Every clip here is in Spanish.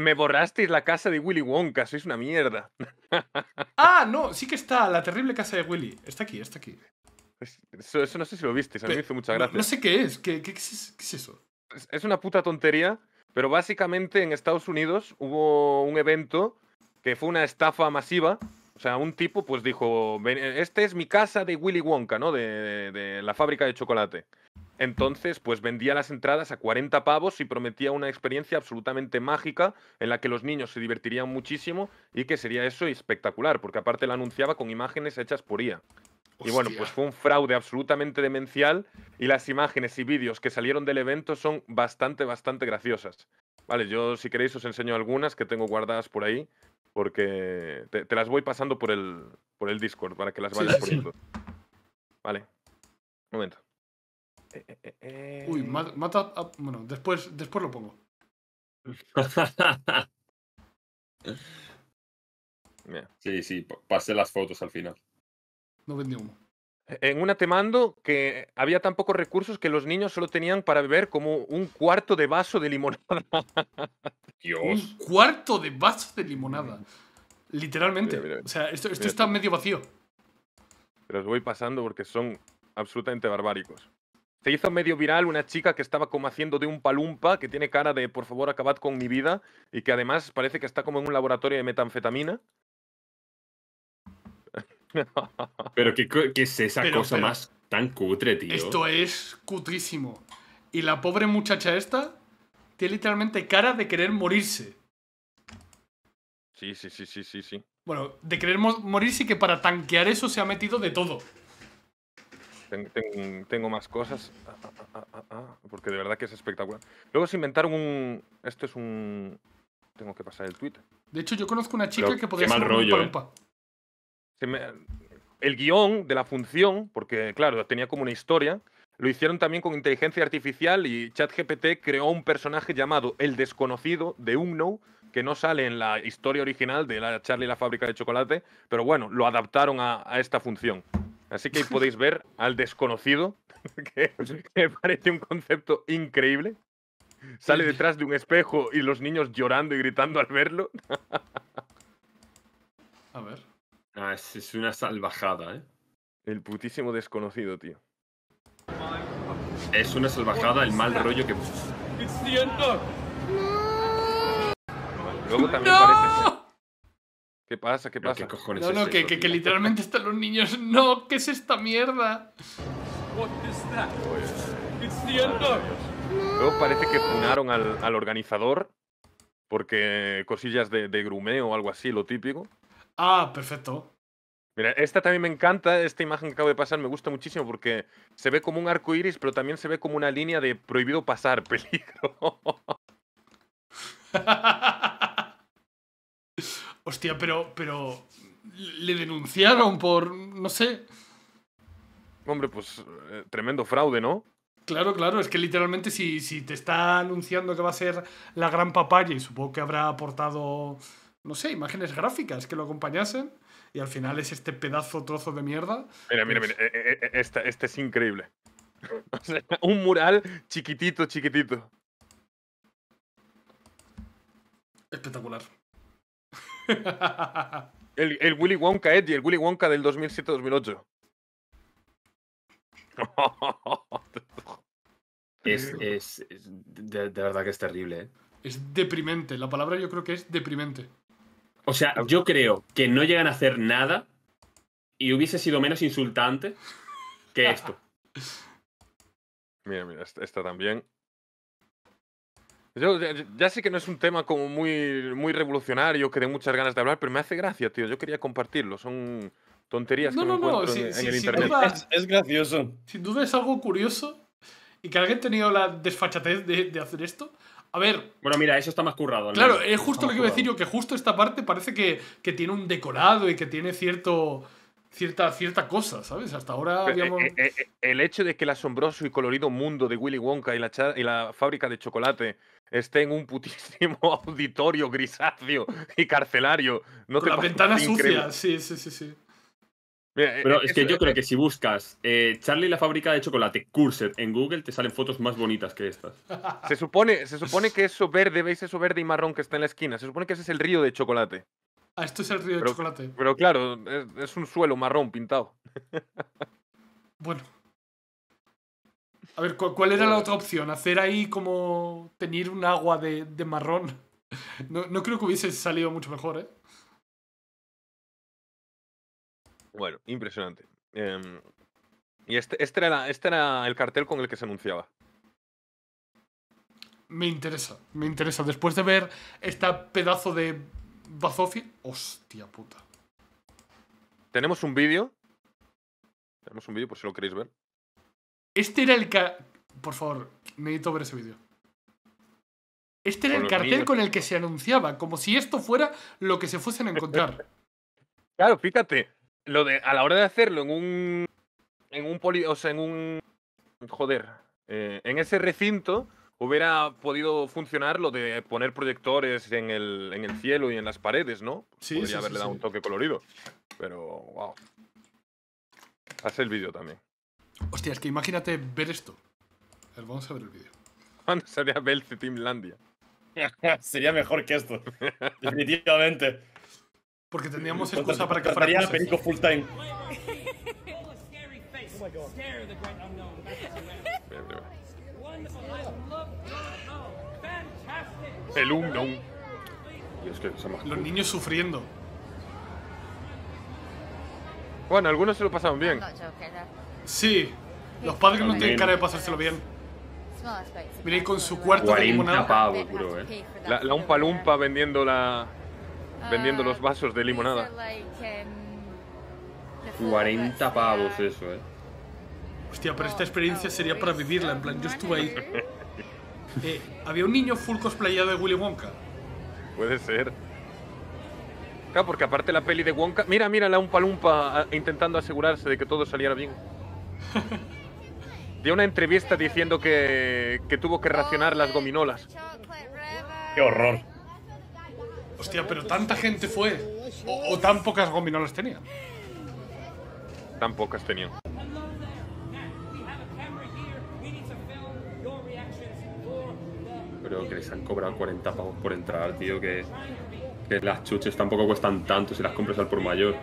me borrasteis la casa de Willy Wonka, sois una mierda. ah, no, sí que está, la terrible casa de Willy. Está aquí, está aquí. Pues, eso, no sé si lo visteis, a mí me hizo mucha gracia. No, sé qué es, ¿Qué, es, eso? Es, una puta tontería, pero básicamente en Estados Unidos hubo un evento que fue una estafa masiva o sea, un tipo pues dijo, esta es mi casa de Willy Wonka, ¿no? de, la fábrica de chocolate. Entonces, pues vendía las entradas a 40 pavos y prometía una experiencia absolutamente mágica en la que los niños se divertirían muchísimo y que sería eso espectacular, porque aparte la anunciaba con imágenes hechas por IA. Y bueno, pues fue un fraude absolutamente demencial y las imágenes y vídeos que salieron del evento son bastante, bastante graciosas. Vale, yo si queréis os enseño algunas que tengo guardadas por ahí, porque te, las voy pasando por el, por el Discord para que las vayas poniendo. Vale, un momento. Uy, eh, mata, Bueno, después, después lo pongo. sí, sí, pasé las fotos al final. No vendí uno. En una te mando que había tan pocos recursos que los niños solo tenían para beber como un cuarto de vaso de limonada. Dios. Un cuarto de vaso de limonada. Literalmente. o sea, esto, está medio vacío. Pero os voy pasando porque son absolutamente barbáricos. Se hizo medio viral una chica que estaba como haciendo de un palumpa, que tiene cara de por favor acabad con mi vida, y que además parece que está como en un laboratorio de metanfetamina. pero ¿qué, es esa cosa más tan cutre, tío? Esto es cutrísimo. Y la pobre muchacha esta tiene literalmente cara de querer morirse. Sí, sí, sí, sí, sí, sí. Bueno, de querer morirse y que para tanquear eso se ha metido de todo tengo más cosas. Ah, ah, ah, porque de verdad que es espectacular. Luego se inventaron un. Esto es un. Tengo que pasar el tweet. De hecho, yo conozco una chica que podría ser ¿eh? El guión de la función, porque claro, tenía como una historia. Lo hicieron también con inteligencia artificial y ChatGPT creó un personaje llamado El Desconocido de Umno, que no sale en la historia original de la Charlie y la fábrica de chocolate, pero bueno, lo adaptaron a esta función. Así que ahí podéis ver al desconocido, que, me parece un concepto increíble. Sale detrás de un espejo y los niños llorando y gritando al verlo. A ver. Ah, es, una salvajada, ¿eh? El putísimo desconocido, tío. Es una salvajada el mal rollo que... Luego también ¿Qué pasa? ¿Qué pasa? ¿Qué no, no, que, que, literalmente están los niños. ¡No! ¿Qué es esta mierda? Pues, Luego parece que funaron al, organizador porque cosillas de, de, grumeo o algo así, lo típico. Ah, perfecto. Mira, esta también me encanta, esta imagen que acabo de pasar me gusta muchísimo porque se ve como un arco iris, pero también se ve como una línea de prohibido pasar, peligro. hostia, pero, pero le denunciaron por, no sé. Hombre, pues eh, tremendo fraude, ¿no? Claro, claro, es que literalmente si, si te está anunciando que va a ser la gran papaya y supongo que habrá aportado, no sé, imágenes gráficas que lo acompañasen y al final es este pedazo trozo de mierda. Mira, mira, pues mira, eh, eh, este, es increíble. un mural chiquitito, chiquitito. Espectacular el, el, Willy Wonka, Eddie, el Willy Wonka del 2007-2008. Eh. es, es, de, verdad que es terrible. ¿eh? Es deprimente. La palabra yo creo que es deprimente. O sea, yo creo que no llegan a hacer nada y hubiese sido menos insultante que esto. mira, mira, esta también. Yo ya sé que no es un tema como muy, muy revolucionario, que de muchas ganas de hablar, pero me hace gracia, tío. Yo quería compartirlo. Son tonterías que no, encuentro en, el internet. es, gracioso. Sin duda es algo curioso y que alguien ha tenido la desfachatez de, hacer esto. A ver. Bueno, mira, eso está más currado. Claro, es justo lo que iba a decir yo, que justo esta parte parece que, que tiene un decorado y que tiene cierto cierta, cosa, ¿sabes? Hasta ahora eh, habíamos... Eh, eh, el hecho de que el asombroso y colorido mundo de Willy Wonka y la, y la fábrica de chocolate esté en un putísimo auditorio grisáceo y carcelario. No Con la ventana sucia sí, sí, sí, sí. Pero es, que yo creo que si buscas Charlie la fábrica de chocolate Cursed en Google te salen fotos más bonitas que estas. Se supone, se supone que eso verde, ¿veis eso verde y marrón que está en la esquina? Se supone que ese es el río de chocolate. Ah, esto es el río de chocolate. Pero claro, es, un suelo marrón pintado. bueno. A ver, ¿cuál era la otra opción? ¿Hacer ahí como tener un agua de, marrón? No, no, creo que hubiese salido mucho mejor, ¿eh? Bueno, impresionante. Em, y este, este era, este era el cartel con el que se anunciaba. Me interesa, me interesa. Después de ver esta pedazo de Bazofi. Hostia puta. Tenemos un vídeo. Tenemos un vídeo por si lo queréis ver. Este era el que... Por favor, necesito ver ese vídeo. Este era el cartel con el que se anunciaba, como si esto fuera lo que se fuesen a encontrar. claro, fíjate, lo de, a la hora de hacerlo en un. En un poli. O sea, en un. Joder. Eh, en ese recinto hubiera podido funcionar lo de poner proyectores en el, cielo y en las paredes, ¿no? Sí, Podría haberle dado un toque colorido. Pero, wow. Haz el vídeo también. Hostia, es que imagínate ver esto. vamos a ver el vídeo. ¿Cuándo sería Belce Timlandia. sería mejor que esto. Definitivamente. Porque tendríamos excusa para que fuera. Perico full time. El un, Los niños sufriendo. Bueno, algunos se lo pasaron bien. Sí, los padres no tienen cara de pasárselo bien. Miren con su cuarto 40 pavos, eh. eh. La, la Umpa Lumpa vendiendo la... Vendiendo los vasos de ah, limonada. 40 um, pavos eso, eh. Hostia, pero esta experiencia sería para vivirla. En plan, yo estuve ahí. Eh, ¿Había un niño full cosplayado de Willy Wonka? Puede ser. Claro, porque aparte la peli de Wonka. Mira, mira la un ah, intentando asegurarse de que todo saliera bien. Dio una entrevista diciendo que, que tuvo que racionar las gominolas. ¡Qué horror! Hostia, pero tanta gente fue. O, tan pocas gominolas tenía Tan pocas tenían. creo que les han cobrado 40 pavos por entrar, tío, que, las chuches tampoco cuestan tanto si las compras al por mayor.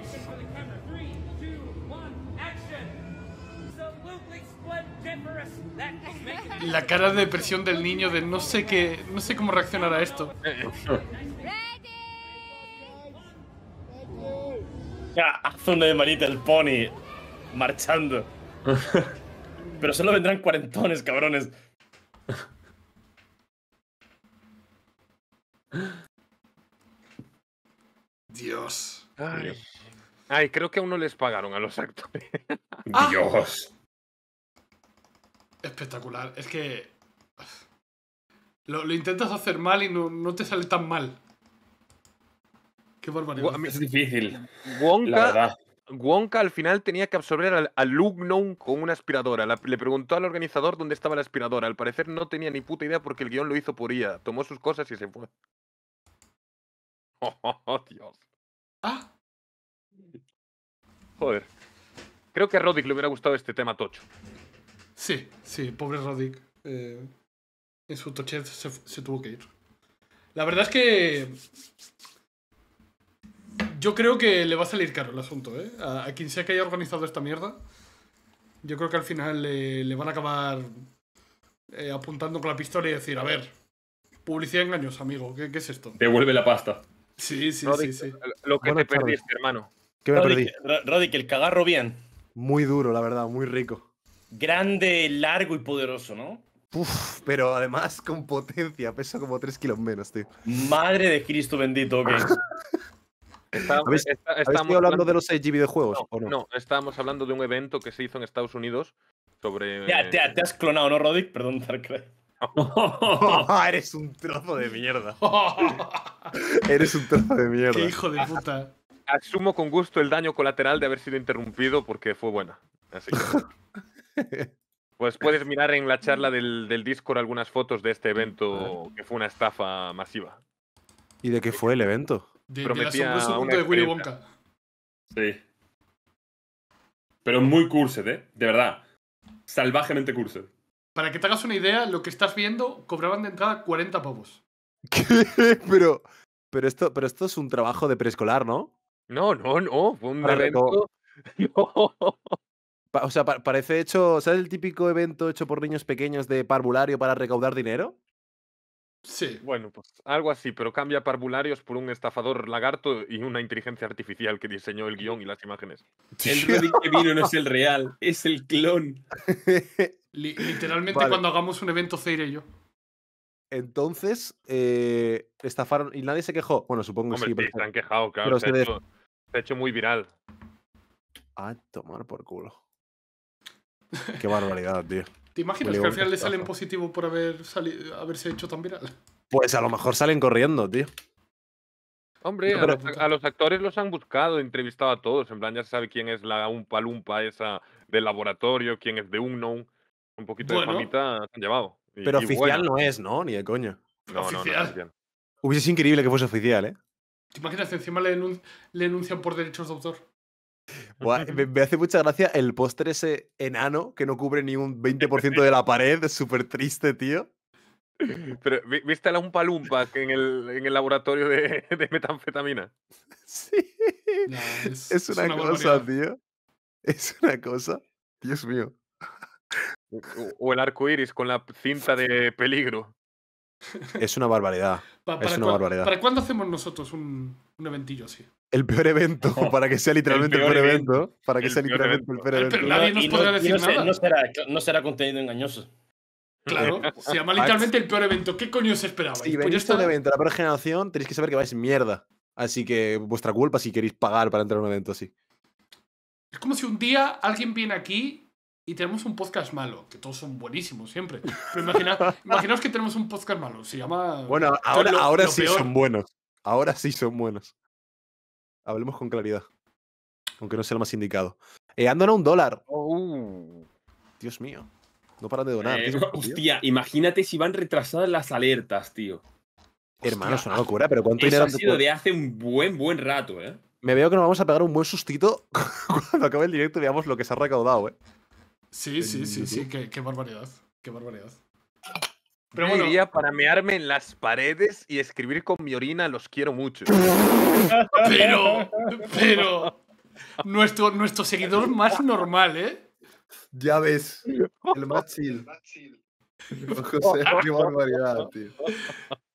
La cara de depresión del niño de no sé qué, no sé cómo reaccionar a esto. Haz una de manita el pony marchando. Pero solo vendrán cuarentones, cabrones. Dios. Ay. creo que aún no les pagaron a los actores. Ah. Dios. Espectacular. Es que. Lo, intentas hacer mal y no, te sale tan mal. Qué barbaridad. Es difícil. la verdad. Wonka al final tenía que absorber al, a con una aspiradora. le preguntó al organizador dónde estaba la aspiradora. Al parecer no tenía ni puta idea porque el guión lo hizo por IA. Tomó sus cosas y se fue. Oh, Dios. Ah. Joder. Creo que a Rodic le hubiera gustado este tema tocho. Sí, sí, pobre Rodic. Eh, en su toche se tuvo que ir. La verdad es que yo creo que le va a salir caro el asunto, ¿eh? A, quien sea que haya organizado esta mierda, yo creo que al final le, van a acabar eh, apuntando con la pistola y decir, a ver, publicidad engaños, amigo, ¿qué, es esto? Devuelve la pasta. Sí, sí, sí, sí, eh, Lo que te perdiste, hermano. ¿Qué me perdiste? perdí? Roddy, que el cagarro bien. Muy duro, la verdad, muy rico. Grande, largo y poderoso, ¿no? Uf, pero además con potencia, pesa como 3 kilos menos, tío. Madre de Cristo bendito, ok. Estábamos, hablando, de los 6 GB de juegos? No, ¿o no? no, estábamos hablando de un evento que se hizo en Estados Unidos sobre. Ya, te, has clonado, ¿no, Rodic? Perdón, Darkrai. eres un trozo de mierda. eres un trozo de mierda. Qué hijo de puta. Asumo con gusto el daño colateral de haber sido interrumpido porque fue buena. Pues puedes mirar en la charla del, del Discord algunas fotos de este evento que fue una estafa masiva. ¿Y de qué fue el evento? Prometía de Willy Wonka. Sí. Pero muy cursed, ¿eh? De verdad. Salvajemente cursed. Para que te hagas una idea, lo que estás viendo cobraban de entrada 40 pavos. ¿Qué? Pero, pero, esto, pero esto es un trabajo de preescolar, ¿no? No, no, no. Fue un evento. O sea, parece hecho. ¿Sabes el típico evento hecho por niños pequeños de parvulario para recaudar dinero? Sí. Bueno, pues algo así, pero cambia parvularios por un estafador lagarto y una inteligencia artificial que diseñó el guión y las imágenes. El video que vino no es el real, es el clon. literalmente cuando hagamos un evento se yo. Entonces, eh, estafaron y nadie se quejó. Bueno, supongo que sí. se han quejado, claro. se, ha hecho, se ha hecho muy viral. A tomar por culo. Qué barbaridad, tío. ¿Te imaginas que al final le salen positivo por haber haberse hecho tan viral? Pues a lo mejor salen corriendo, tío. Hombre, a, los, actores los han buscado, entrevistado a todos. En plan, ya se sabe quién es la Umpa Lumpa esa del laboratorio, quién es de Unknown. Un poquito de mamita se han llevado. pero oficial no es, ¿no? Ni de coño. No, oficial. Hubiese sido increíble que fuese oficial, ¿eh? ¿Te imaginas? Encima le, denuncian por derechos de autor. me, hace mucha gracia el póster ese enano que no cubre ni un 20% de la pared, es súper triste, tío. Pero, ¿viste la un en el, en el laboratorio de, metanfetamina? Sí. es, una, cosa, tío. Es una cosa. Dios mío. o el arco iris con la cinta de peligro. Es una barbaridad. es una barbaridad. ¿Para cuándo hacemos nosotros un, eventillo así? El peor evento, oh, para que sea literalmente el peor, evento, Para que sea literalmente el peor evento. Pero nadie nos podrá decir nada. No será, contenido engañoso. Claro, se llama literalmente el peor evento. ¿Qué coño se esperaba? Si pues venís evento de la peor generación, tenéis que saber que vais mierda. Así que vuestra culpa si queréis pagar para entrar a un evento así. Es como si un día alguien viene aquí y tenemos un podcast malo, que todos son buenísimos siempre. Pero imaginaos que tenemos un podcast malo, se llama... Bueno, ahora, sí son buenos. Ahora sí son buenos. Hablemos con claridad. Aunque no sea lo más indicado. Eh, andan un dólar. Oh, Dios mío. No paran de donar. Eh, hostia, imagínate si van retrasadas las alertas, tío. Hermano, es una locura, pero ¿cuánto dinero? ha sido de hace un buen, buen rato, ¿eh? Me veo que nos vamos a pegar un buen sustito cuando acabe el directo y veamos lo que se ha recaudado, ¿eh? Sí, sí, sí, sí, qué, barbaridad, qué barbaridad. Pero Yo para mearme en las paredes y escribir con mi orina, los quiero mucho. Pero, pero, nuestro, nuestro seguidor más normal, ¿eh? Ya ves, el más chill. José, qué barbaridad, tío.